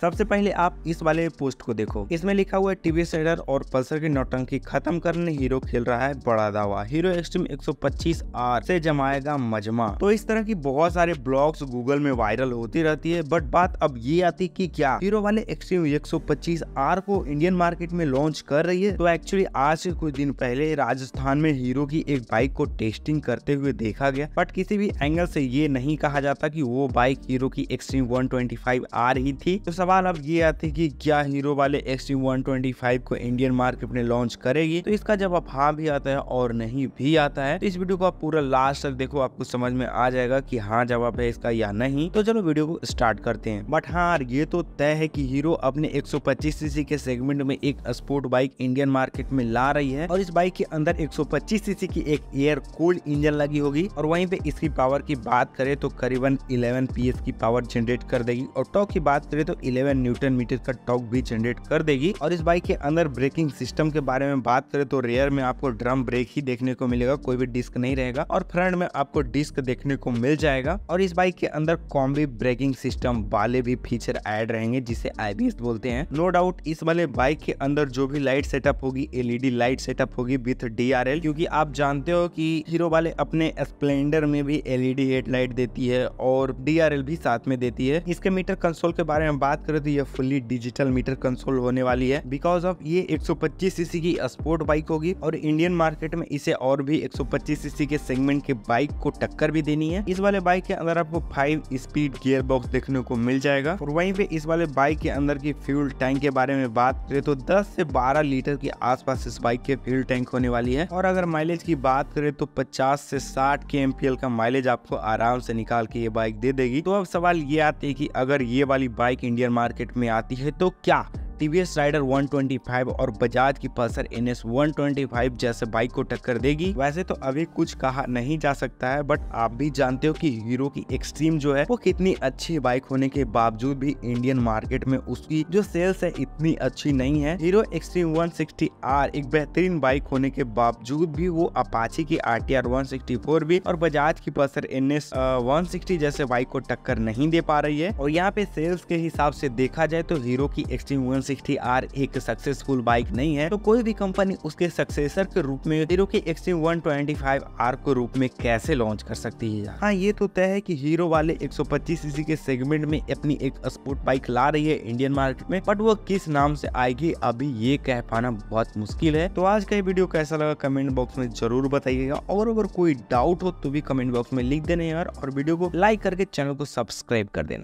सबसे पहले आप इस वाले पोस्ट को देखो इसमें लिखा हुआ है टीवी रेडर और पल्सर की नौटंकी खत्म करने हीरो खेल रहा है बड़ा दावा हीरो एक्सट्रीम 125 आर से जमाएगा मजमा तो इस तरह की बहुत सारे ब्लॉग्स गूगल में वायरल होती रहती है बट बात अब ये आती कि क्या हीरो वाले एक्सट्रीम 125 आर को इंडियन मार्केट में लॉन्च कर रही है तो एक्चुअली आज से कुछ दिन पहले राजस्थान में हीरो की एक बाइक को टेस्टिंग करते हुए देखा गया बट किसी भी एंगल से ये नहीं कहा जाता की वो बाइक हीरो की एक्सट्रीम वन आर ही थी तो सवाल अब ये आते हैं कि क्या हीरो वाले एक्सटी 125 को इंडियन मार्केट में लॉन्च करेगी तो इसका जब आप हाँ भी आता है और नहीं भी आता है तो इस वीडियो को आप पूरा लास्ट तक देखो आपको समझ में आ जाएगा कि हाँ जवाब है इसका या नहीं तो चलो वीडियो को स्टार्ट करते हैं बट हाँ ये तो तय है की हीरो अपने एक सीसी के सेगमेंट में एक स्पोर्ट बाइक इंडियन मार्केट में ला रही है और इस बाइक के अंदर एक सीसी की एक एयर कूल्ड इंजन लगी होगी और वहीं पे इसकी पावर की बात करें तो करीबन 11 पीएस की पावर जनरेट कर देगी और टॉक की बात करें तो 11 न्यूटन मीटर का टॉक भी जनरेट कर देगी और इस बाइक के अंदर ब्रेकिंग सिस्टम के बारे में बात करें तो रेयर में आपको ड्रम ब्रेक ही देखने को मिलेगा कोई भी डिस्क नहीं रहेगा और फ्रंट में आपको डिस्क देखने को मिल जाएगा और इस बाइक के अंदर कॉम्बी ब्रेकिंग सिस्टम वाले भी फीचर एड रहेंगे जिसे आई बोलते हैं नो डाउट इस वाले बाइक के अंदर जो भी लाइट सेटअप होगी एलईडी लाइट सेटअप होगी विथ डी क्योंकि आप जानते हो कि हीरो वाले अपने स्प्लेंडर में भी एलईडी हेडलाइट देती है और डी भी साथ में देती है इसके मीटर कंसोल के बारे में बात करें तो यह फुल्ली डिजिटल मीटर कंसोल होने वाली है बिकॉज ऑफ ये 125 सीसी की स्पोर्ट बाइक होगी और इंडियन मार्केट में इसे और भी 125 सीसी के सेगमेंट के बाइक को टक्कर भी देनी है इस वाले बाइक के अंदर आपको फाइव स्पीड गियर बॉक्स देखने को मिल जाएगा और वहीं पे इस वाले बाइक के अंदर की फ्यूल टैंक के बारे में बात करें तो दस से बारह लीटर के आस इस बाइक के फ्यूल टैंक होने वाली है और अगर माइलेज की बात करें तो पचास से साठ के एम का माइलेज आपको आराम से निकाल के ये बाइक दे देगी तो अब सवाल ये आते है की अगर ये वाली बाइक इंडियन मार्केट में आती है तो क्या टीवीएस राइडर 125 और बजाज की पल्सर एन एस जैसे बाइक को टक्कर देगी वैसे तो अभी कुछ कहा नहीं जा सकता है बट आप भी जानते हो कि हीरो की एक्सट्रीम जो है वो कितनी अच्छी बाइक होने के बावजूद भी इंडियन मार्केट में उसकी जो सेल्स है इतनी अच्छी नहीं है हीरो एक्सट्रीम आर एक बेहतरीन बाइक होने के बावजूद भी वो अपाची की आर टी भी और बजाज की पल्सर एन एस जैसे बाइक को टक्कर नहीं दे पा रही है और यहाँ पे सेल्स के हिसाब से देखा जाए तो हीरो की एक्सट्रीम वन आर एक सक्सेसफुल बाइक नहीं है तो कोई भी कंपनी उसके सक्सेसर के रूप में हीरो के एक्सट्रीम आर को रूप में कैसे लॉन्च कर सकती है हाँ ये तो तय है की हीरो वाले एक सीसी के सेगमेंट में अपनी एक स्पोर्ट बाइक ला रही है इंडियन मार्केट में बट वो किस नाम से आएगी अभी ये कह पाना बहुत मुश्किल है तो आज का ये वीडियो कैसा लगा कमेंट बॉक्स में जरूर बताइएगा और अगर कोई डाउट हो तो भी कमेंट बॉक्स में लिख देने यार और वीडियो को लाइक करके चैनल को सब्सक्राइब कर देना